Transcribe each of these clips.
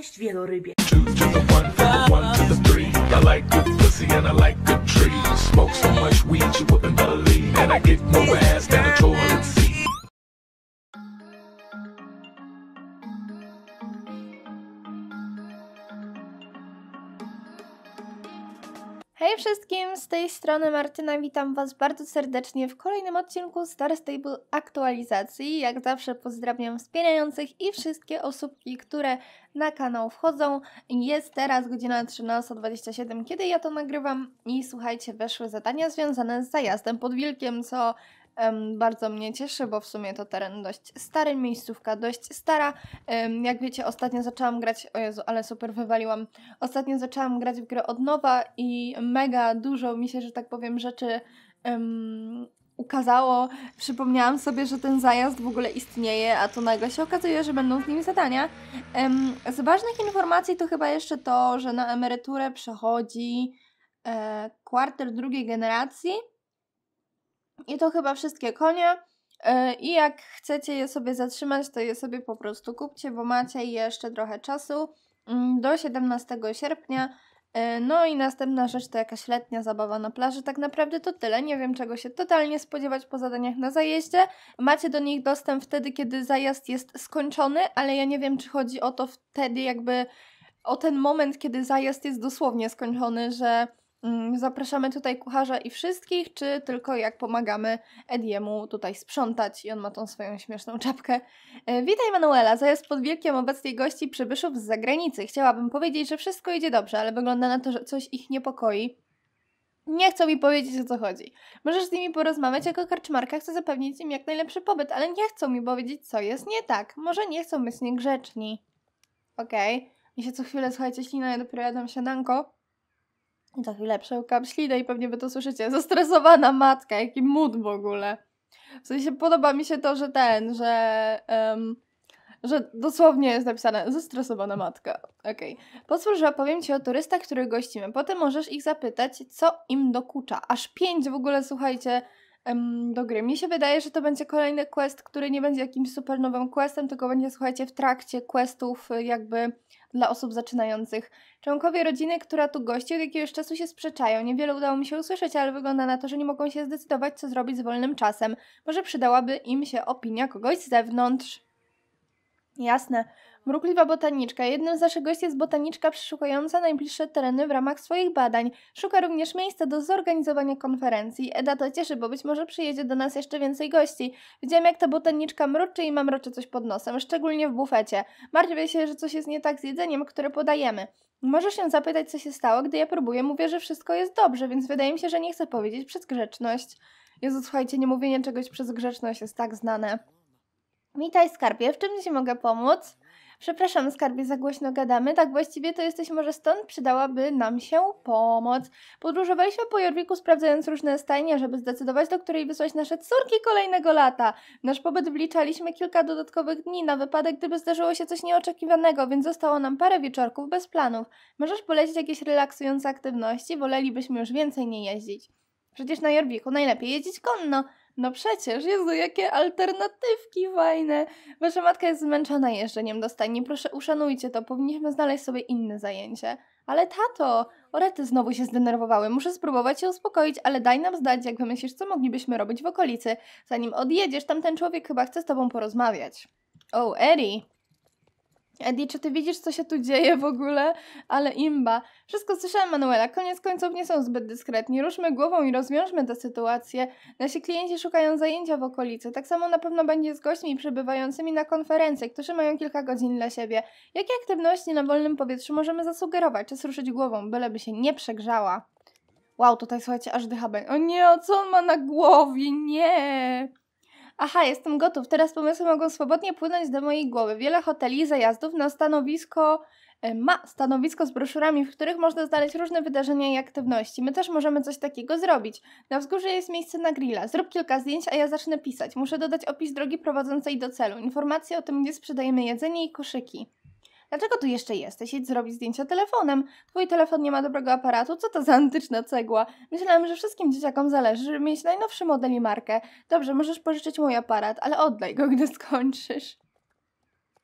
Cześć wielorybie. Smoke so much weed you wouldn't believe And I get more ass than a toilet seat Hej wszystkim, z tej strony Martyna, witam Was bardzo serdecznie w kolejnym odcinku Star Stable aktualizacji. Jak zawsze pozdrawiam wspierających i wszystkie osóbki, które na kanał wchodzą. Jest teraz godzina 13.27, kiedy ja to nagrywam i słuchajcie, weszły zadania związane z zajazdem pod wilkiem, co bardzo mnie cieszy, bo w sumie to teren dość stary, miejscówka dość stara. Jak wiecie, ostatnio zaczęłam grać, o Jezu, ale super wywaliłam. Ostatnio zaczęłam grać w grę od nowa i mega dużo mi się, że tak powiem, rzeczy um, ukazało. Przypomniałam sobie, że ten zajazd w ogóle istnieje, a tu nagle się okazuje, że będą z nim zadania. Um, z ważnych informacji to chyba jeszcze to, że na emeryturę przechodzi e, kwarter drugiej generacji i to chyba wszystkie konie. E, I jak chcecie je sobie zatrzymać, to je sobie po prostu kupcie, bo macie jeszcze trochę czasu mm, do 17 sierpnia. E, no i następna rzecz to jakaś letnia zabawa na plaży. Tak naprawdę to tyle. Nie wiem czego się totalnie spodziewać po zadaniach na zajeździe. Macie do nich dostęp wtedy, kiedy zajazd jest skończony, ale ja nie wiem, czy chodzi o to wtedy jakby o ten moment, kiedy zajazd jest dosłownie skończony, że Mm, zapraszamy tutaj kucharza i wszystkich, czy tylko jak pomagamy Ediemu tutaj sprzątać i on ma tą swoją śmieszną czapkę. E, witaj Manuela, zajazd pod wielkiem obecnie gości przybyszów z zagranicy. Chciałabym powiedzieć, że wszystko idzie dobrze, ale wygląda na to, że coś ich niepokoi. Nie chcą mi powiedzieć o co chodzi. Możesz z nimi porozmawiać jako karczmarka, chcę zapewnić im jak najlepszy pobyt, ale nie chcą mi powiedzieć co jest nie tak. Może nie chcą być niegrzeczni. Okej. Okay. Mi się co chwilę, słuchajcie, ślina, ja dopiero jadłam siadanko. I za chwilę przełkam ślinę i pewnie by to słyszycie. Zestresowana matka, jaki mód w ogóle. W sensie podoba mi się to, że ten, że... Um, że dosłownie jest napisane zestresowana matka. Okej. Okay. Pozwól, że opowiem Ci o turystach, których gościmy. Potem możesz ich zapytać, co im dokucza. Aż pięć w ogóle, słuchajcie, do gry. Mi się wydaje, że to będzie kolejny quest, który nie będzie jakimś super nowym questem, tylko będzie, słuchajcie, w trakcie questów y, jakby dla osób zaczynających. Członkowie rodziny, która tu gości, od jakiegoś czasu się sprzeczają. Niewiele udało mi się usłyszeć, ale wygląda na to, że nie mogą się zdecydować, co zrobić z wolnym czasem. Może przydałaby im się opinia kogoś z zewnątrz. Jasne. No. Mrukliwa botaniczka. Jednym z naszych gości jest botaniczka przeszukująca najbliższe tereny w ramach swoich badań. Szuka również miejsca do zorganizowania konferencji. Eda to cieszy, bo być może przyjedzie do nas jeszcze więcej gości. Widziałem, jak ta botaniczka mruczy i mamroczy coś pod nosem, szczególnie w bufecie. Martwię się, że coś jest nie tak z jedzeniem, które podajemy. Możesz się zapytać, co się stało, gdy ja próbuję. Mówię, że wszystko jest dobrze, więc wydaje mi się, że nie chcę powiedzieć przez grzeczność. Jezu, słuchajcie, nie mówienie czegoś przez grzeczność jest tak znane. Witaj skarbie, w czym Ci mogę pomóc? Przepraszam, skarbie, za głośno gadamy. Tak właściwie to jesteś może stąd, przydałaby nam się pomoc. Podróżowaliśmy po Jorwiku, sprawdzając różne stajnie, żeby zdecydować, do której wysłać nasze córki kolejnego lata. nasz pobyt wliczaliśmy kilka dodatkowych dni na wypadek, gdyby zdarzyło się coś nieoczekiwanego, więc zostało nam parę wieczorków bez planów. Możesz polecić jakieś relaksujące aktywności? Wolelibyśmy już więcej nie jeździć. Przecież na Jorwiku najlepiej jeździć konno. No przecież, Jezu, jakie alternatywki fajne! Wasza matka jest zmęczona jeżdżeniem do stajni, proszę uszanujcie to, powinniśmy znaleźć sobie inne zajęcie. Ale tato, orety znowu się zdenerwowały, muszę spróbować się uspokoić, ale daj nam zdać, jak wymyślisz, co moglibyśmy robić w okolicy. Zanim odjedziesz, tamten człowiek chyba chce z tobą porozmawiać. O, Eri, Eddie, czy ty widzisz, co się tu dzieje w ogóle? Ale imba. Wszystko słyszałem, Manuela. Koniec końców nie są zbyt dyskretni. Ruszmy głową i rozwiążmy tę sytuację. Nasi klienci szukają zajęcia w okolicy. Tak samo na pewno będzie z gośćmi przebywającymi na konferencję, którzy mają kilka godzin dla siebie. Jakie aktywności na wolnym powietrzu możemy zasugerować? Czy ruszyć głową, byleby się nie przegrzała? Wow, tutaj słuchajcie, aż dycha O nie, o co on ma na głowie? Nie! Aha, jestem gotów. Teraz pomysły mogą swobodnie płynąć do mojej głowy. Wiele hoteli i zajazdów na stanowisko e, ma stanowisko z broszurami, w których można znaleźć różne wydarzenia i aktywności. My też możemy coś takiego zrobić. Na wzgórzu jest miejsce na grilla. Zrób kilka zdjęć, a ja zacznę pisać. Muszę dodać opis drogi prowadzącej do celu, informacje o tym, gdzie sprzedajemy jedzenie i koszyki. Dlaczego tu jeszcze jesteś? Idź zrobić zdjęcia telefonem. Twój telefon nie ma dobrego aparatu. Co to za antyczna cegła? Myślałam, że wszystkim dzieciakom zależy, żeby mieć najnowszy model i markę. Dobrze, możesz pożyczyć mój aparat, ale oddaj go, gdy skończysz.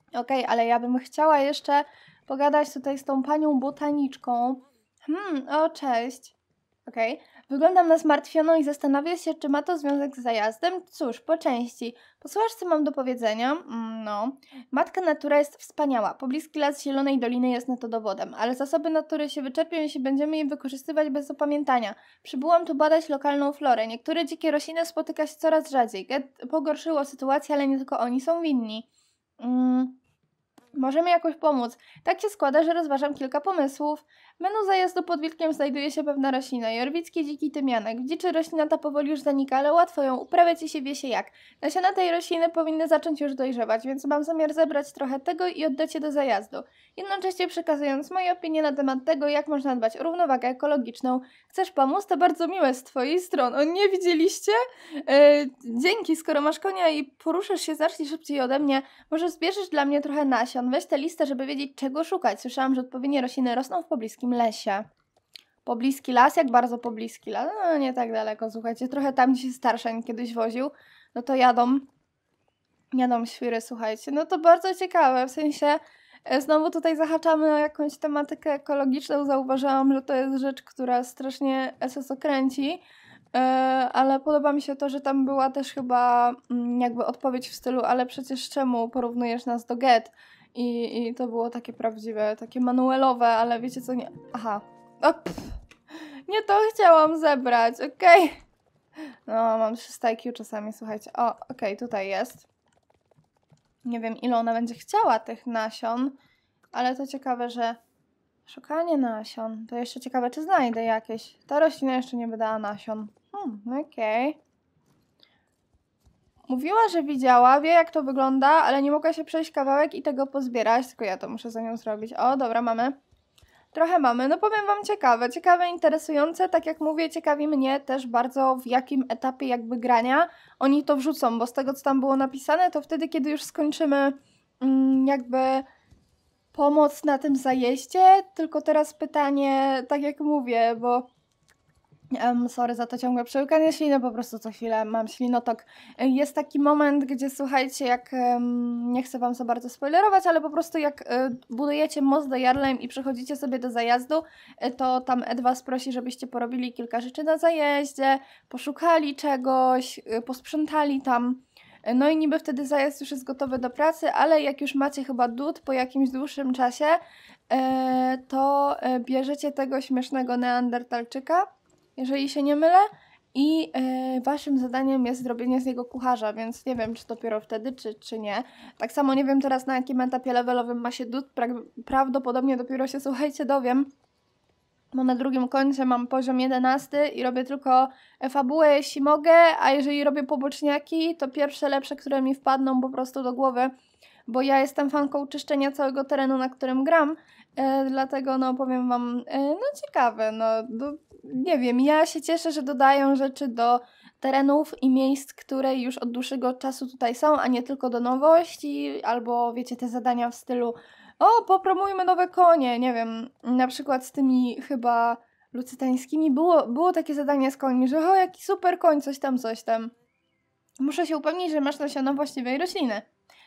Okej, okay, ale ja bym chciała jeszcze pogadać tutaj z tą panią botaniczką. Hmm, o cześć. Okej. Okay. Wyglądam na zmartwioną i zastanawiam się, czy ma to związek z zajazdem. Cóż, po części. Posłuchasz, co mam do powiedzenia? Mm, no. Matka natura jest wspaniała. Pobliski las Zielonej Doliny jest na to dowodem, ale zasoby natury się wyczerpią, jeśli będziemy je wykorzystywać bez opamiętania. Przybyłam tu badać lokalną florę. Niektóre dzikie rośliny spotyka się coraz rzadziej. Get pogorszyło sytuację, ale nie tylko oni są winni. Mm. Możemy jakoś pomóc. Tak się składa, że rozważam kilka pomysłów. Menu zajazdu pod wilkiem znajduje się pewna roślina, jorwickie dziki tymianek. W dziczy roślina ta powoli już zanika, ale łatwo ją uprawiać i się wie się jak. Nasiona tej rośliny powinny zacząć już dojrzewać, więc mam zamiar zebrać trochę tego i oddać je do zajazdu. Jednocześnie przekazując moje opinie na temat tego, jak można dbać o równowagę ekologiczną. Chcesz pomóc? To bardzo miłe z twojej strony. O, nie widzieliście? Eee, dzięki, skoro masz konia i poruszysz się znacznie szybciej ode mnie, może zbierzesz dla mnie trochę nasion. Stefan, weź tę listę, żeby wiedzieć, czego szukać. Słyszałam, że odpowiednie rośliny rosną w pobliskim lesie. Pobliski las? Jak bardzo pobliski las? No, nie tak daleko, słuchajcie. Trochę tam, gdzie się starszeń kiedyś woził, no to jadą, jadą świry, słuchajcie. No to bardzo ciekawe, w sensie e, znowu tutaj zahaczamy o jakąś tematykę ekologiczną. Zauważyłam, że to jest rzecz, która strasznie SS kręci e, ale podoba mi się to, że tam była też chyba mm, jakby odpowiedź w stylu, ale przecież czemu porównujesz nas do get? I, I to było takie prawdziwe, takie manuelowe, ale wiecie co nie. Aha. O, nie to chciałam zebrać, okej. Okay. No, mam 300 IQ czasami, słuchajcie. O, okej, okay, tutaj jest. Nie wiem, ile ona będzie chciała tych nasion, ale to ciekawe, że szukanie nasion. To jeszcze ciekawe, czy znajdę jakieś. Ta roślina jeszcze nie wydała nasion. Hmm, okej. Okay. Mówiła, że widziała, wie jak to wygląda, ale nie mogła się przejść kawałek i tego pozbierać, tylko ja to muszę za nią zrobić. O, dobra, mamy. Trochę mamy. No powiem wam ciekawe, ciekawe, interesujące. Tak jak mówię, ciekawi mnie też bardzo w jakim etapie jakby grania oni to wrzucą, bo z tego co tam było napisane, to wtedy kiedy już skończymy mm, jakby pomoc na tym zajeździe, tylko teraz pytanie, tak jak mówię, bo Um, sorry za to ciągłe przełykanie śliny, po prostu co chwilę mam ślinotok. Jest taki moment, gdzie słuchajcie, jak um, nie chcę wam za bardzo spoilerować, ale po prostu jak um, budujecie most do Jarlem i przychodzicie sobie do zajazdu, e, to tam Ed was prosi, żebyście porobili kilka rzeczy na zajeździe, poszukali czegoś, e, posprzątali tam. No i niby wtedy zajazd już jest gotowy do pracy, ale jak już macie chyba dud po jakimś dłuższym czasie, to bierzecie tego śmiesznego Neandertalczyka jeżeli się nie mylę. I yy, waszym zadaniem jest zrobienie z niego kucharza, więc nie wiem, czy dopiero wtedy, czy, czy nie. Tak samo nie wiem teraz, na jakim etapie levelowym ma się dud. Pra prawdopodobnie dopiero się, słuchajcie, dowiem. Bo na drugim końcu mam poziom 11 i robię tylko fabułę, jeśli mogę, a jeżeli robię poboczniaki, to pierwsze lepsze, które mi wpadną po prostu do głowy, bo ja jestem fanką czyszczenia całego terenu, na którym gram, yy, dlatego no powiem wam, yy, no ciekawe, no do, nie wiem, ja się cieszę, że dodają rzeczy do terenów i miejsc, które już od dłuższego czasu tutaj są, a nie tylko do nowości, albo wiecie, te zadania w stylu o, popromujmy nowe konie, nie wiem, na przykład z tymi chyba lucytańskimi było, było takie zadanie z końmi, że o, jaki super koń, coś tam, coś tam. Muszę się upewnić, że masz nasiono właściwej rośliny.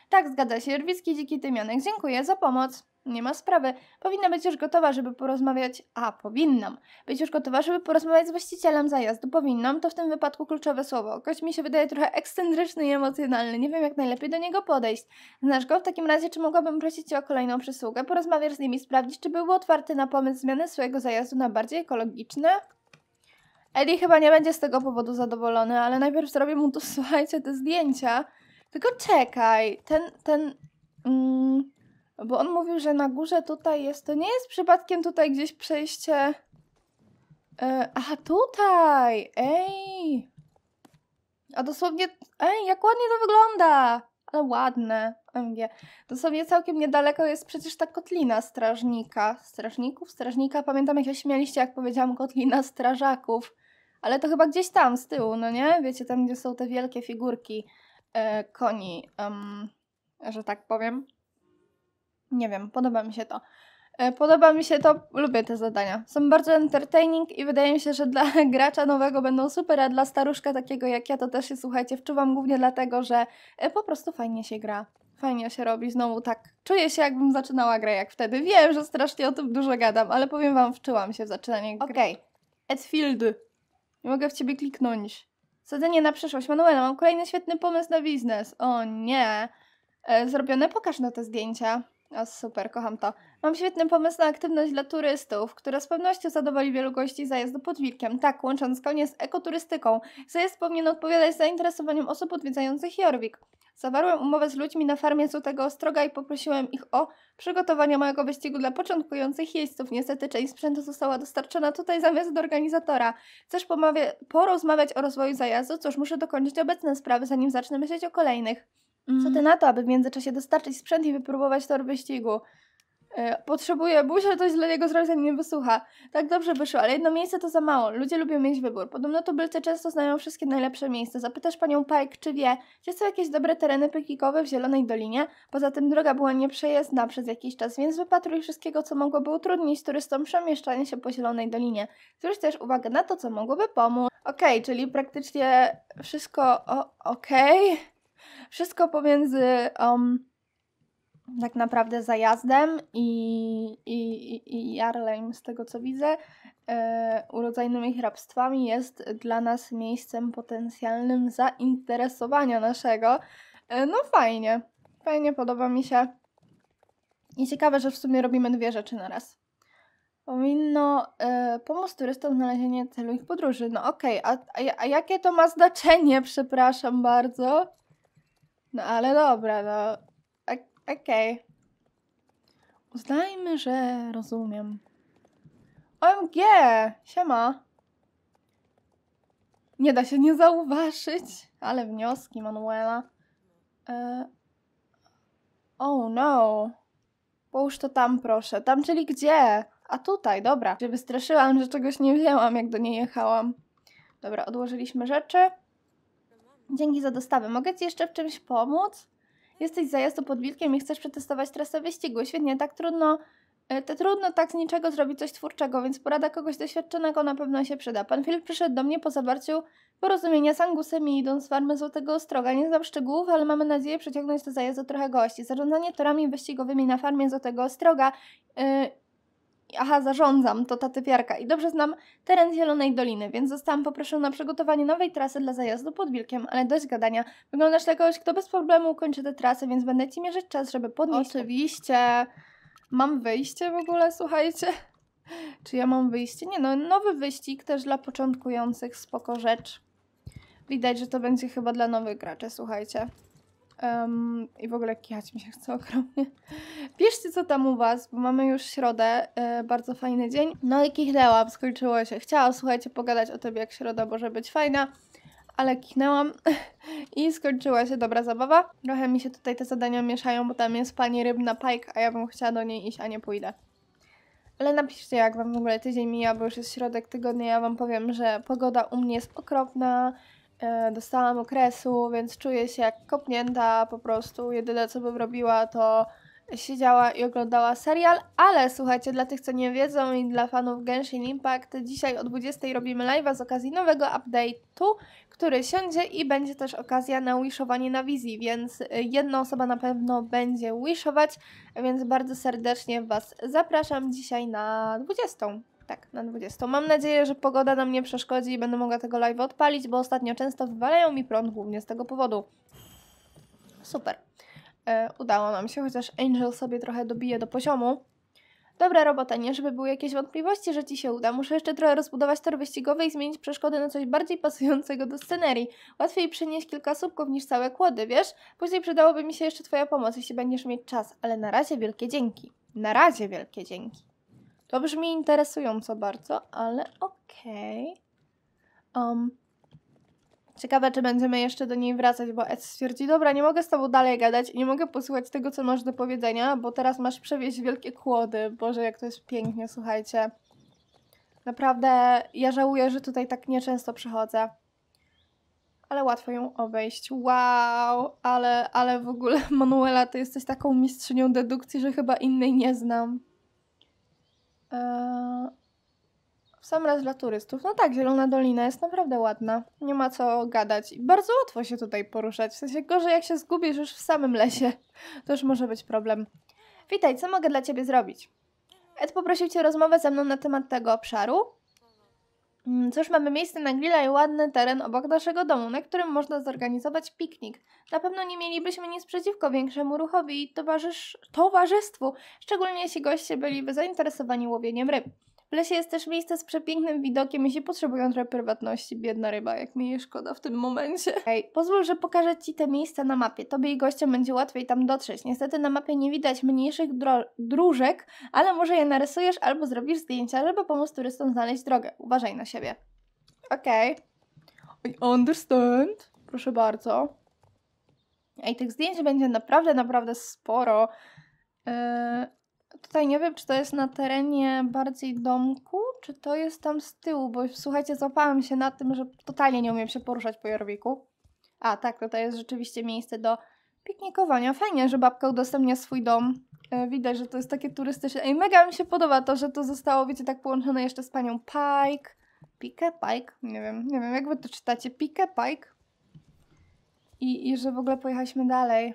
Tak, zgadza się, Rwicki Dziki Tymianek, dziękuję za pomoc. Nie ma sprawy. Powinna być już gotowa, żeby porozmawiać. A, powinnam. Być już gotowa, żeby porozmawiać z właścicielem zajazdu. Powinnam to w tym wypadku kluczowe słowo. Gość mi się wydaje trochę ekscentryczny i emocjonalny. Nie wiem, jak najlepiej do niego podejść. Znasz go? W takim razie, czy mogłabym prosić cię o kolejną przysługę? Porozmawiasz z nimi, sprawdzić, czy był otwarty na pomysł zmiany swojego zajazdu na bardziej ekologiczne? Eddie chyba nie będzie z tego powodu zadowolony, ale najpierw zrobię mu tu, słuchajcie, te zdjęcia. Tylko czekaj, ten, ten... Mm, bo on mówił, że na górze tutaj jest. To nie jest przypadkiem tutaj gdzieś przejście. A e, aha, tutaj! Ej! A dosłownie. Ej, jak ładnie to wygląda! Ale ładne. MG. Dosłownie całkiem niedaleko jest przecież ta kotlina strażnika. Strażników? Strażnika? Pamiętam, jak się śmialiście, jak powiedziałam, kotlina strażaków. Ale to chyba gdzieś tam z tyłu, no nie? Wiecie, tam gdzie są te wielkie figurki e, koni, um, że tak powiem. Nie wiem, podoba mi się to. E, podoba mi się to, lubię te zadania. Są bardzo entertaining i wydaje mi się, że dla gracza nowego będą super, a dla staruszka takiego jak ja to też się słuchajcie wczuwam głównie dlatego, że e, po prostu fajnie się gra. Fajnie się robi, znowu tak czuję się jakbym zaczynała grę jak wtedy. Wiem, że strasznie o tym dużo gadam, ale powiem wam, wczułam się w zaczynanie gry. Okej, okay. Edfield. Nie mogę w ciebie kliknąć. Sadzenie na przyszłość. Manuela, mam kolejny świetny pomysł na biznes. O nie. E, zrobione, pokaż na te zdjęcia. O, super, kocham to. Mam świetny pomysł na aktywność dla turystów, która z pewnością zadowoli wielu gości zajazdu pod Wilkiem. Tak, łącząc konie z ekoturystyką. Zajazd powinien odpowiadać zainteresowaniom osób odwiedzających Jorwik. Zawarłem umowę z ludźmi na farmie Złotego Ostroga i poprosiłem ich o przygotowanie mojego wyścigu dla początkujących jeźdźców. Niestety część sprzętu została dostarczona tutaj zamiast do organizatora. Chcesz porozmawiać o rozwoju zajazdu? Cóż, muszę dokończyć obecne sprawy, zanim zacznę myśleć o kolejnych. Co ty mm. na to, aby w międzyczasie dostarczyć sprzęt i wypróbować tor wyścigu? E, potrzebuję, muszę coś dla niego zrobić, nie wysłucha. Tak dobrze wyszło, ale jedno miejsce to za mało. Ludzie lubią mieć wybór. Podobno tubylcy często znają wszystkie najlepsze miejsca. Zapytasz panią Pike, czy wie, gdzie są jakieś dobre tereny piknikowe w Zielonej Dolinie. Poza tym droga była nieprzejezdna przez jakiś czas, więc wypatruj wszystkiego, co mogłoby utrudnić turystom przemieszczanie się po Zielonej Dolinie. Zwróć też uwagę na to, co mogłoby pomóc. Okej, okay, czyli praktycznie wszystko... okej... Okay. Wszystko pomiędzy um, tak naprawdę zajazdem i, i, i Jarlem, z tego co widzę, e, urodzajnymi hrabstwami jest dla nas miejscem potencjalnym zainteresowania naszego. E, no fajnie, fajnie, podoba mi się. I ciekawe, że w sumie robimy dwie rzeczy na raz. Powinno y, pomóc turystom w znalezieniu celu ich podróży. No okej, okay, a, a, a jakie to ma znaczenie, przepraszam bardzo? No ale dobra, no. Okej. Okay. Uznajmy, że rozumiem. OMG! Siema! Nie da się nie zauważyć, ale wnioski Manuela. E... Oh no. Połóż to tam, proszę. Tam, czyli gdzie? A tutaj, dobra. Żeby wystraszyłam, że czegoś nie wzięłam, jak do niej jechałam. Dobra, odłożyliśmy rzeczy. Dzięki za dostawę. Mogę Ci jeszcze w czymś pomóc? Jesteś z zajazdu pod Wilkiem i chcesz przetestować trasę wyścigu. Świetnie, tak trudno, e, te trudno tak z niczego zrobić coś twórczego, więc porada kogoś doświadczonego na pewno się przyda. Pan Filip przyszedł do mnie po zawarciu porozumienia z Angusem i idąc z farmy Złotego Ostroga. Nie znam szczegółów, ale mamy nadzieję przyciągnąć do zajazdu trochę gości. Zarządzanie torami wyścigowymi na farmie Złotego Ostroga e, aha, zarządzam, to ta typiarka i dobrze znam teren Zielonej Doliny, więc zostałam poproszona o przygotowanie nowej trasy dla zajazdu pod Wilkiem, ale dość gadania. Wyglądasz na kogoś, kto bez problemu ukończy tę trasę, więc będę Ci mierzyć czas, żeby podnieść... Oczywiście. Mam wyjście w ogóle, słuchajcie. Czy ja mam wyjście? Nie no, nowy wyścig też dla początkujących, spoko rzecz. Widać, że to będzie chyba dla nowych graczy, słuchajcie. Um, I w ogóle kichać mi się chce ogromnie. Piszcie, co tam u Was, bo mamy już środę, e, bardzo fajny dzień. No i kichnęłam, skończyło się. Chciałam, słuchajcie, pogadać o tym, jak środa może być fajna, ale kichnęłam i skończyła się dobra zabawa. Trochę mi się tutaj te zadania mieszają, bo tam jest pani rybna Pike, a ja bym chciała do niej iść, a nie pójdę. Ale napiszcie, jak Wam w ogóle tydzień mija, bo już jest środek tygodnia. Ja Wam powiem, że pogoda u mnie jest okropna. E, dostałam okresu, więc czuję się jak kopnięta po prostu. Jedyne co bym robiła to siedziała i oglądała serial, ale słuchajcie, dla tych co nie wiedzą i dla fanów Genshin Impact, dzisiaj o 20 robimy live'a z okazji nowego update'u, który siądzie i będzie też okazja na wishowanie na wizji, więc y, jedna osoba na pewno będzie wishować, więc bardzo serdecznie Was zapraszam dzisiaj na 20. Tak, na 20. Mam nadzieję, że pogoda nam nie przeszkodzi i będę mogła tego live odpalić, bo ostatnio często wywalają mi prąd głównie z tego powodu. Super. E, udało nam się, chociaż Angel sobie trochę dobije do poziomu. Dobra robota, nie żeby były jakieś wątpliwości, że ci się uda. Muszę jeszcze trochę rozbudować tor wyścigowy i zmienić przeszkody na coś bardziej pasującego do scenerii. Łatwiej przynieść kilka słupków niż całe kłody, wiesz? Później przydałoby mi się jeszcze twoja pomoc, jeśli będziesz mieć czas, ale na razie wielkie dzięki. Na razie wielkie dzięki. To brzmi interesująco bardzo, ale okej. Okay. Um, ciekawe, czy będziemy jeszcze do niej wracać, bo Ed stwierdzi, dobra, nie mogę z tobą dalej gadać i nie mogę posłuchać tego, co masz do powiedzenia, bo teraz masz przewieźć wielkie kłody. Boże, jak to jest pięknie, słuchajcie. Naprawdę, ja żałuję, że tutaj tak nieczęsto przychodzę. Ale łatwo ją obejść. Wow, ale, ale w ogóle Manuela, ty jesteś taką mistrzynią dedukcji, że chyba innej nie znam. E, w sam raz dla turystów. No tak, Zielona Dolina jest naprawdę ładna. Nie ma co gadać. I bardzo łatwo się tutaj poruszać. W sensie gorzej, jak się zgubisz już w samym lesie. To już może być problem. Witaj, co mogę dla Ciebie zrobić? Ed poprosił Cię o rozmowę ze mną na temat tego obszaru. Mm, cóż, mamy miejsce na grilla i ładny teren obok naszego domu, na którym można zorganizować piknik. Na pewno nie mielibyśmy nic przeciwko większemu ruchowi i towarzysz... towarzystwu, szczególnie jeśli goście byliby zainteresowani łowieniem ryb. W lesie jest też miejsce z przepięknym widokiem, jeśli potrzebują trochę prywatności. Biedna ryba, jak mi jej szkoda w tym momencie. Hej, pozwól, że pokażę Ci te miejsca na mapie. Tobie i gościom będzie łatwiej tam dotrzeć. Niestety na mapie nie widać mniejszych dróżek, ale może je narysujesz albo zrobisz zdjęcia, żeby pomóc turystom znaleźć drogę. Uważaj na siebie. Okej. Okay. I understand. Proszę bardzo. Ej, tych zdjęć będzie naprawdę, naprawdę sporo. Yy, tutaj nie wiem, czy to jest na terenie bardziej domku, czy to jest tam z tyłu, bo słuchajcie, złapałam się na tym, że totalnie nie umiem się poruszać po Jorwiku. A tak, tutaj jest rzeczywiście miejsce do piknikowania. Fajnie, że babka udostępnia swój dom. E, widać, że to jest takie turystyczne. I mega mi się podoba to, że to zostało, wiecie, tak połączone jeszcze z panią Pike. Pike, Pike? Nie wiem, nie wiem, jak wy to czytacie. Pike, Pike? I, i że w ogóle pojechaliśmy dalej.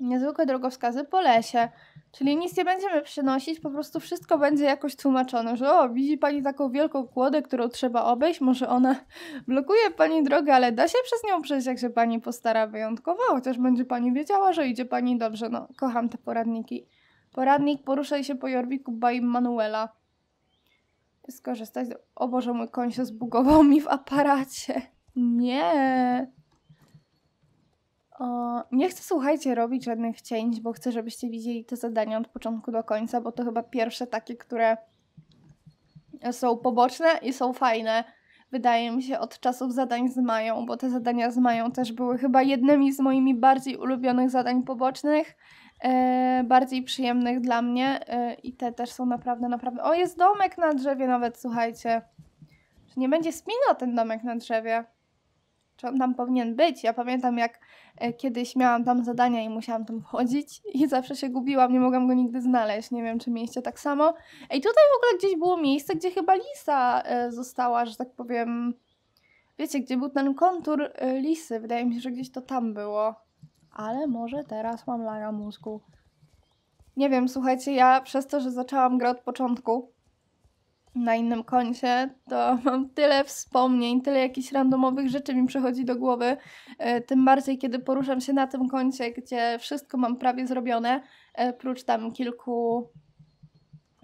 Niezwykłe drogowskazy po lesie. Czyli nic nie będziemy przynosić, po prostu wszystko będzie jakoś tłumaczone, że o, widzi pani taką wielką kłodę, którą trzeba obejść, może ona blokuje pani drogę, ale da się przez nią przejść, jak się pani postara wyjątkowo, chociaż będzie pani wiedziała, że idzie pani dobrze. No, kocham te poradniki. Poradnik Poruszaj się po Jorwiku by Manuela. Skorzystać... O Boże, mój koń się zbugował mi w aparacie. Nie! O, nie chcę, słuchajcie, robić żadnych cięć, bo chcę, żebyście widzieli te zadania od początku do końca, bo to chyba pierwsze takie, które są poboczne i są fajne. Wydaje mi się od czasów zadań z Mają, bo te zadania z Mają też były chyba jednymi z moimi bardziej ulubionych zadań pobocznych, e, bardziej przyjemnych dla mnie e, i te też są naprawdę, naprawdę... O, jest domek na drzewie nawet, słuchajcie. Czy nie będzie spinał ten domek na drzewie? czy on tam powinien być. Ja pamiętam, jak e, kiedyś miałam tam zadania i musiałam tam wchodzić i zawsze się gubiłam, nie mogłam go nigdy znaleźć. Nie wiem, czy mieście tak samo. I tutaj w ogóle gdzieś było miejsce, gdzie chyba Lisa e, została, że tak powiem... Wiecie, gdzie był ten kontur e, Lisy? Wydaje mi się, że gdzieś to tam było. Ale może teraz mam lania mózgu. Nie wiem, słuchajcie, ja przez to, że zaczęłam grę od początku, na innym koncie, to mam tyle wspomnień, tyle jakichś randomowych rzeczy mi przychodzi do głowy. E, tym bardziej, kiedy poruszam się na tym koncie, gdzie wszystko mam prawie zrobione, e, prócz tam kilku.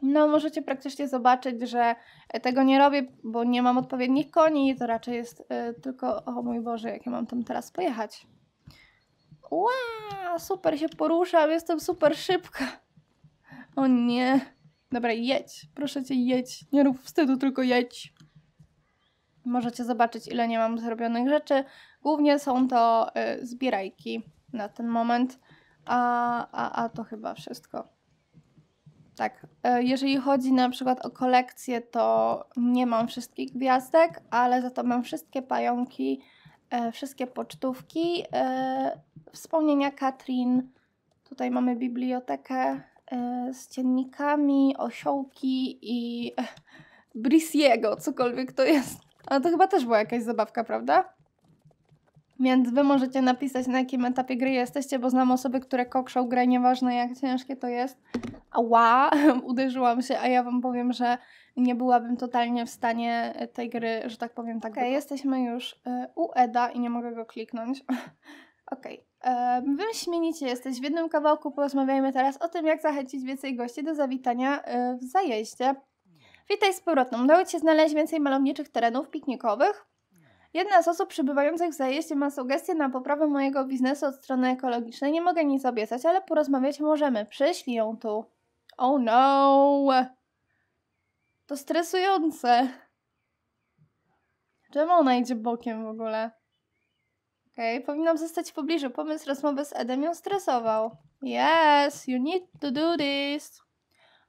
No, możecie praktycznie zobaczyć, że e, tego nie robię, bo nie mam odpowiednich koni. To raczej jest tylko. O mój Boże, jakie mam tam teraz pojechać. Ła, super się poruszam, jestem super szybka. O nie. Dobra, jedź. Proszę cię, jedź. Nie rób wstydu, tylko jedź. Możecie zobaczyć, ile nie mam zrobionych rzeczy. Głównie są to y, zbierajki na ten moment. A, a, a to chyba wszystko. Tak. E, jeżeli chodzi na przykład o kolekcję, to nie mam wszystkich gwiazdek, ale za to mam wszystkie pająki, e, wszystkie pocztówki, e, wspomnienia Katrin. Tutaj mamy bibliotekę E, z dziennikami Osiołki i e, Brisiego, cokolwiek to jest. Ale to chyba też była jakaś zabawka, prawda? Więc wy możecie napisać, na jakim etapie gry jesteście, bo znam osoby, które kokszą grę, nieważne jak ciężkie to jest. Ała, uderzyłam się, a ja wam powiem, że nie byłabym totalnie w stanie e, tej gry, że tak powiem, tak. Okay, jesteśmy już u Eda i nie mogę go kliknąć. Okej. Okay. Wyśmienicie jesteś. W jednym kawałku porozmawiajmy teraz o tym, jak zachęcić więcej gości do zawitania e, w zajeździe. Witaj z powrotem. Udało Ci się znaleźć więcej malowniczych terenów piknikowych? Jedna z osób przybywających w zajeździe ma sugestie na poprawę mojego biznesu od strony ekologicznej. Nie mogę nic obiecać, ale porozmawiać możemy. Prześlij ją tu. Oh no! To stresujące. Czemu ona idzie bokiem w ogóle? Okej, okay, powinnam zostać w pobliżu. Pomysł rozmowy z Edem ją stresował. Yes, you need to do this.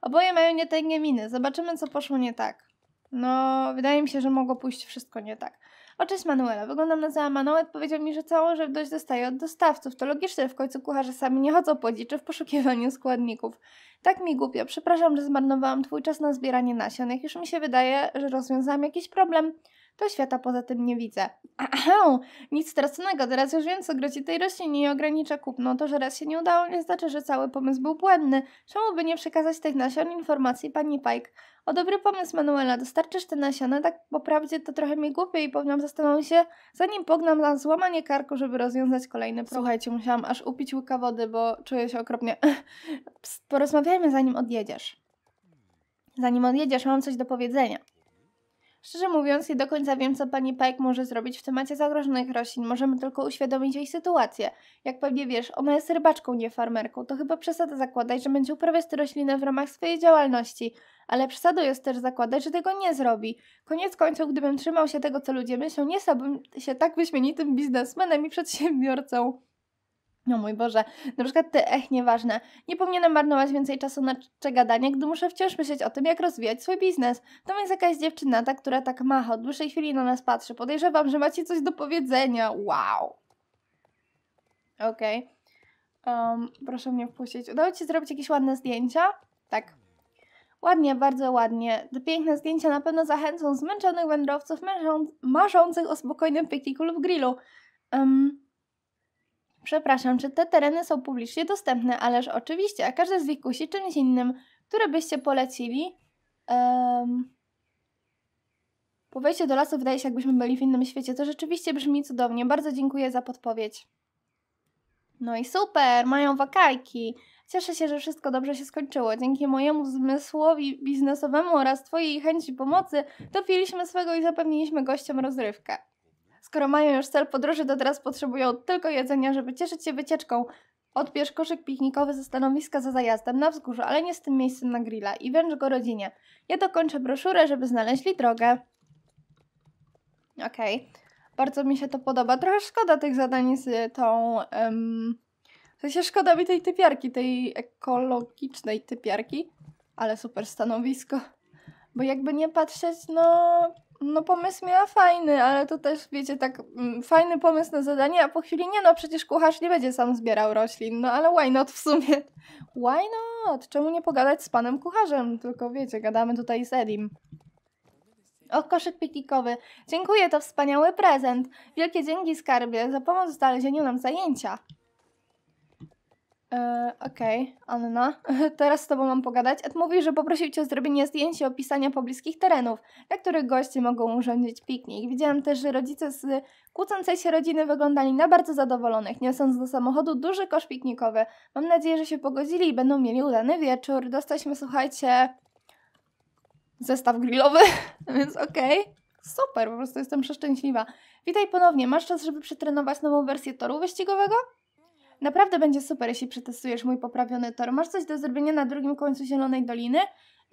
Oboje mają nietęgie miny. Zobaczymy, co poszło nie tak. No, wydaje mi się, że mogło pójść wszystko nie tak. O, cześć Manuela. Wyglądam na załamaną. Powiedział mi, że całą żywność dostaje od dostawców. To logiczne, w końcu kucharze sami nie chodzą po dziczy w poszukiwaniu składników. Tak mi głupio. Przepraszam, że zmarnowałam twój czas na zbieranie nasionek. Już mi się wydaje, że rozwiązałam jakiś problem to świata poza tym nie widzę. Aha, nic straconego, teraz już wiem, co grozi tej roślinie i ogranicza kupno. To, że raz się nie udało, nie znaczy, że cały pomysł był błędny. Czemu by nie przekazać tych nasion informacji pani Pike? O dobry pomysł, Manuela, dostarczysz te nasiona, tak Bo prawdzie to trochę mi głupie i powinnam zastanowić się, zanim pognam na złamanie karku, żeby rozwiązać kolejny problem. Słuchajcie, musiałam aż upić łyka wody, bo czuję się okropnie. porozmawiajmy zanim odjedziesz. Zanim odjedziesz, mam coś do powiedzenia. Szczerze mówiąc, nie do końca wiem, co pani Pike może zrobić w temacie zagrożonych roślin. Możemy tylko uświadomić jej sytuację. Jak pewnie wiesz, ona jest rybaczką, nie farmerką. To chyba przesada zakładać, że będzie uprawiać te rośliny w ramach swojej działalności. Ale przesadą jest też zakładać, że tego nie zrobi. Koniec końców, gdybym trzymał się tego, co ludzie myślą, nie stałbym się tak wyśmienitym biznesmenem i przedsiębiorcą. No mój Boże, na przykład te ech nieważne. Nie powinienem marnować więcej czasu na czcze gadanie, gdy muszę wciąż myśleć o tym, jak rozwijać swój biznes. To jest jakaś dziewczyna, ta, która tak macha, od dłuższej chwili na nas patrzy. Podejrzewam, że macie coś do powiedzenia. Wow! Okej. Okay. Um, proszę mnie wpuścić. Udało Ci się zrobić jakieś ładne zdjęcia? Tak. Ładnie, bardzo ładnie. Te piękne zdjęcia na pewno zachęcą zmęczonych wędrowców marzących o spokojnym pikniku lub grillu. Um, Przepraszam, czy te tereny są publicznie dostępne? Ależ oczywiście, a każdy z nich kusi czymś innym. Które byście polecili? Um... Po wejściu do lasu wydaje się, jakbyśmy byli w innym świecie. To rzeczywiście brzmi cudownie. Bardzo dziękuję za podpowiedź. No i super, mają wakajki. Cieszę się, że wszystko dobrze się skończyło. Dzięki mojemu zmysłowi biznesowemu oraz Twojej chęci pomocy dopiliśmy swego i zapewniliśmy gościom rozrywkę. Skoro mają już cel podróży, to teraz potrzebują tylko jedzenia, żeby cieszyć się wycieczką. Odbierz koszyk piknikowy ze stanowiska za zajazdem na wzgórzu, ale nie z tym miejscem na grilla i wręcz go rodzinie. Ja dokończę broszurę, żeby znaleźli drogę. Okej. Okay. Bardzo mi się to podoba. Trochę szkoda tych zadań z tą... Um, w sensie szkoda mi tej typiarki, tej ekologicznej typiarki. Ale super stanowisko. Bo jakby nie patrzeć, no no pomysł miała fajny, ale to też, wiecie, tak mm, fajny pomysł na zadanie, a po chwili nie no, przecież kucharz nie będzie sam zbierał roślin, no ale why not w sumie? Why not? Czemu nie pogadać z panem kucharzem? Tylko wiecie, gadamy tutaj z Edim. O, koszyk piknikowy. Dziękuję, to wspaniały prezent. Wielkie dzięki, skarbie, za pomoc w znalezieniu nam zajęcia. E, okej, okay. Anna, teraz z Tobą mam pogadać. Ed mówi, że poprosił Cię o zrobienie zdjęć i opisania pobliskich terenów, na których goście mogą urządzić piknik. Widziałam też, że rodzice z kłócącej się rodziny wyglądali na bardzo zadowolonych, niosąc do samochodu duży kosz piknikowy. Mam nadzieję, że się pogodzili i będą mieli udany wieczór. Dostaliśmy, słuchajcie, zestaw grillowy, więc okej. Okay. Super, po prostu jestem przeszczęśliwa. Witaj ponownie. Masz czas, żeby przetrenować nową wersję toru wyścigowego? Naprawdę będzie super, jeśli przetestujesz mój poprawiony tor. Masz coś do zrobienia na drugim końcu Zielonej Doliny?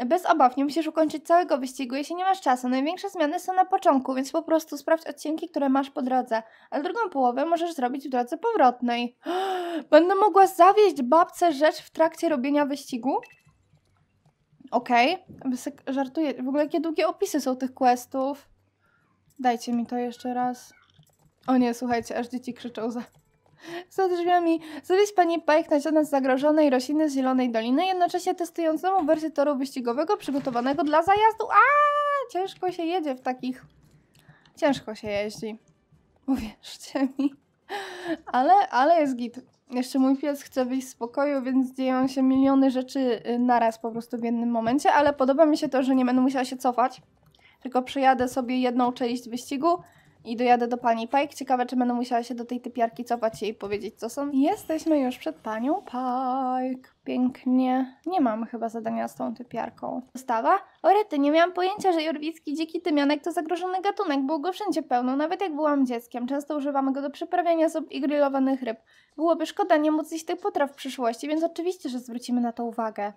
Bez obaw, nie musisz ukończyć całego wyścigu, jeśli nie masz czasu. Największe zmiany są na początku, więc po prostu sprawdź odcinki, które masz po drodze, a drugą połowę możesz zrobić w drodze powrotnej. Będę mogła zawieźć babce rzecz w trakcie robienia wyścigu? Okej, okay. żartuję. W ogóle jakie długie opisy są tych questów. Dajcie mi to jeszcze raz. O nie, słuchajcie, aż dzieci krzyczą za... Za drzwiami zawieź pani na nasionek zagrożonej rośliny z Zielonej Doliny, jednocześnie testując nową wersję toru wyścigowego przygotowanego dla zajazdu. A Ciężko się jedzie w takich... Ciężko się jeździ. Uwierzcie mi. Ale, ale jest git. Jeszcze mój pies chce wyjść z pokoju, więc dzieją się miliony rzeczy y, naraz po prostu w jednym momencie, ale podoba mi się to, że nie będę musiała się cofać, tylko przyjadę sobie jedną część wyścigu, i dojadę do pani Pajk. Ciekawe, czy będę musiała się do tej typiarki cofać i powiedzieć, co są. Jesteśmy już przed panią Pajk. Pięknie. Nie mam chyba zadania z tą typiarką. Dostała. O rety, nie miałam pojęcia, że jorwicki dziki tymianek to zagrożony gatunek. Było go wszędzie pełno, nawet jak byłam dzieckiem. Często używamy go do przyprawiania zup i grillowanych ryb. Byłoby szkoda nie móc iść tych potraw w przyszłości, więc oczywiście, że zwrócimy na to uwagę.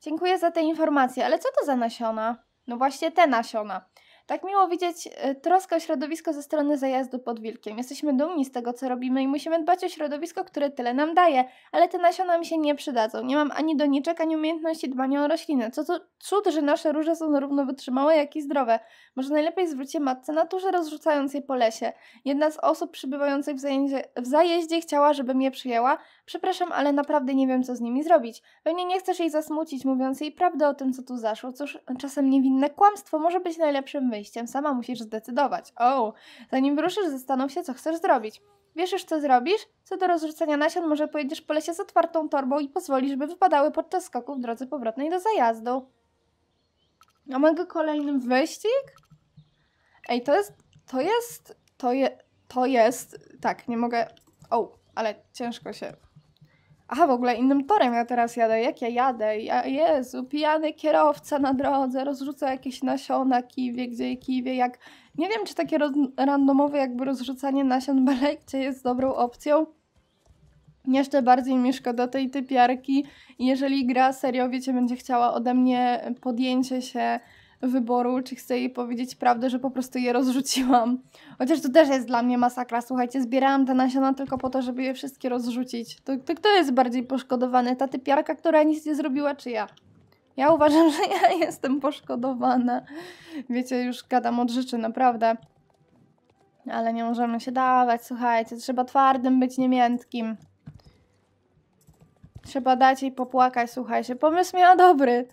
Dziękuję za te informacje, ale co to za nasiona? No właśnie te nasiona. Tak miło widzieć y, troskę o środowisko ze strony zajazdu pod wilkiem. Jesteśmy dumni z tego, co robimy i musimy dbać o środowisko, które tyle nam daje, ale te nasiona mi się nie przydadzą. Nie mam ani doniczek, ani umiejętności dbania o rośliny. Co to cud, że nasze róże są zarówno wytrzymałe, jak i zdrowe. Może najlepiej zwrócić matce naturze, rozrzucając je po lesie. Jedna z osób przybywających w, zajeździe, w zajeździe chciała, żebym je przyjęła, Przepraszam, ale naprawdę nie wiem, co z nimi zrobić. Pewnie nie chcesz jej zasmucić, mówiąc jej prawdę o tym, co tu zaszło. Cóż, czasem niewinne kłamstwo może być najlepszym wyjściem. Sama musisz zdecydować. O, zanim ruszysz, zastanów się, co chcesz zrobić. Wiesz co zrobisz? Co do rozrzucania nasion, może pojedziesz po lesie z otwartą torbą i pozwolisz, by wypadały podczas skoku w drodze powrotnej do zajazdu. A mogę kolejny wyścig? Ej, to jest... To jest... To je... To jest... Tak, nie mogę... O, ale ciężko się Aha, w ogóle innym torem ja teraz jadę. Jak ja jadę? Ja, Jezu, pijany kierowca na drodze, rozrzuca jakieś nasiona, kiwie, gdzie i kiwie, jak... Nie wiem, czy takie roz, randomowe jakby rozrzucanie nasion belekcie jest dobrą opcją. Jeszcze bardziej mi szkoda tej typiarki. Jeżeli gra serio, wiecie, będzie chciała ode mnie podjęcie się wyboru, czy chcę jej powiedzieć prawdę, że po prostu je rozrzuciłam. Chociaż to też jest dla mnie masakra, słuchajcie, zbierałam te nasiona tylko po to, żeby je wszystkie rozrzucić. To, to kto jest bardziej poszkodowany? Ta typiarka, która nic nie zrobiła, czy ja? Ja uważam, że ja jestem poszkodowana. Wiecie, już gadam od rzeczy, naprawdę. Ale nie możemy się dawać, słuchajcie, trzeba twardym być, nie miętkim. Trzeba dać jej popłakać, słuchajcie. Pomysł miała dobry.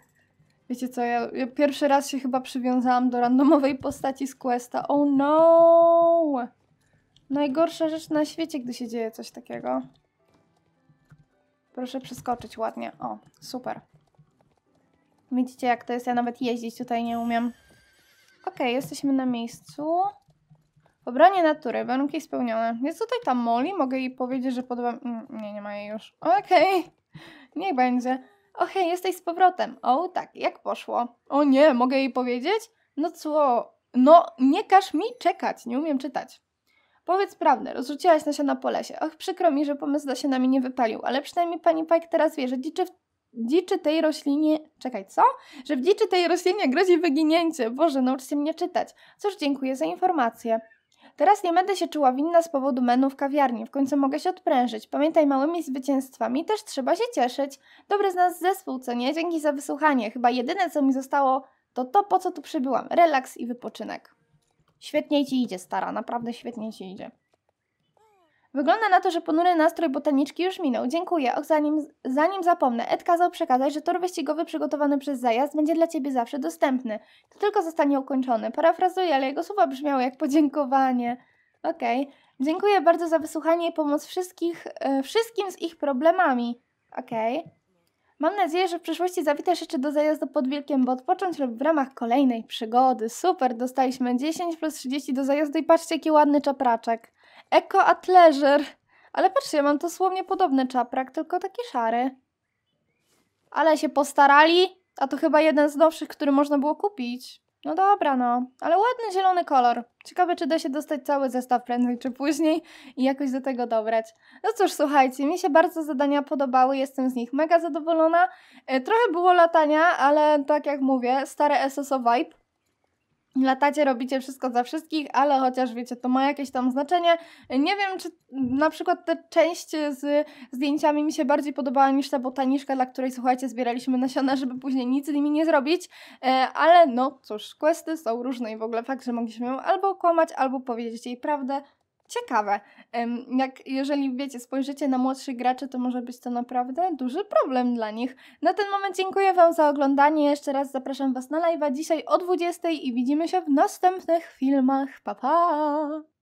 Wiecie co, ja, ja, pierwszy raz się chyba przywiązałam do randomowej postaci z Questa. Oh no! Najgorsza rzecz na świecie, gdy się dzieje coś takiego. Proszę przeskoczyć ładnie. O, super. Widzicie jak to jest? Ja nawet jeździć tutaj nie umiem. Okej, okay, jesteśmy na miejscu. Obranie natury, warunki spełnione. Jest tutaj ta Molly, mogę jej powiedzieć, że podoba... Mm, nie, nie ma jej już. Okej, okay. niech będzie. O hej, jesteś z powrotem. O tak, jak poszło? O nie, mogę jej powiedzieć? No co? No, nie każ mi czekać, nie umiem czytać. Powiedz prawdę, rozrzuciłaś nasia na polesie. Och, przykro mi, że pomysł da się nami nie wypalił, ale przynajmniej pani Pike teraz wie, że dziczy, w, dziczy tej roślinie... Czekaj, co? Że w dziczy tej roślinie grozi wyginięcie. Boże, nauczcie mnie czytać. Cóż, dziękuję za informację. Teraz nie będę się czuła winna z powodu menu w kawiarni, w końcu mogę się odprężyć. Pamiętaj, małymi zwycięstwami też trzeba się cieszyć. Dobry z nas zespół, co nie? Dzięki za wysłuchanie. Chyba jedyne, co mi zostało, to to, po co tu przybyłam. Relaks i wypoczynek. Świetnie ci idzie, stara, naprawdę świetnie ci idzie. Wygląda na to, że ponury nastrój botaniczki już minął. Dziękuję. Och, zanim, zanim zapomnę, Ed kazał przekazać, że tor wyścigowy przygotowany przez zajazd będzie dla ciebie zawsze dostępny. To tylko zostanie ukończony. Parafrazuję, ale jego słowa brzmiały jak podziękowanie. Okej. Okay. Dziękuję bardzo za wysłuchanie i pomoc wszystkich, e, wszystkim z ich problemami. Okej. Okay. Mam nadzieję, że w przyszłości zawitasz jeszcze do zajazdu pod Wilkiem, bo odpocząć lub w ramach kolejnej przygody. Super, dostaliśmy 10 plus 30 do zajazdu i patrzcie, jaki ładny czapraczek. Eco at Ale patrzcie, ja mam dosłownie podobny czaprak, tylko taki szary. Ale się postarali, a to chyba jeden z nowszych, który można było kupić. No dobra, no. Ale ładny zielony kolor. Ciekawe, czy da się dostać cały zestaw prędzej czy później i jakoś do tego dobrać. No cóż, słuchajcie, mi się bardzo zadania podobały, jestem z nich mega zadowolona. E, trochę było latania, ale tak jak mówię, stare SSO Vibe latacie, robicie wszystko za wszystkich, ale chociaż wiecie, to ma jakieś tam znaczenie. Nie wiem, czy na przykład ta część z zdjęciami mi się bardziej podobała niż ta botaniczka, dla której słuchajcie, zbieraliśmy nasiona, żeby później nic z nimi nie zrobić, e, ale no cóż, questy są różne i w ogóle fakt, że mogliśmy ją albo kłamać, albo powiedzieć jej prawdę, ciekawe. Jak jeżeli wiecie, spojrzycie na młodszych graczy, to może być to naprawdę duży problem dla nich. Na ten moment dziękuję Wam za oglądanie. Jeszcze raz zapraszam Was na live'a dzisiaj o 20 i widzimy się w następnych filmach. Pa pa!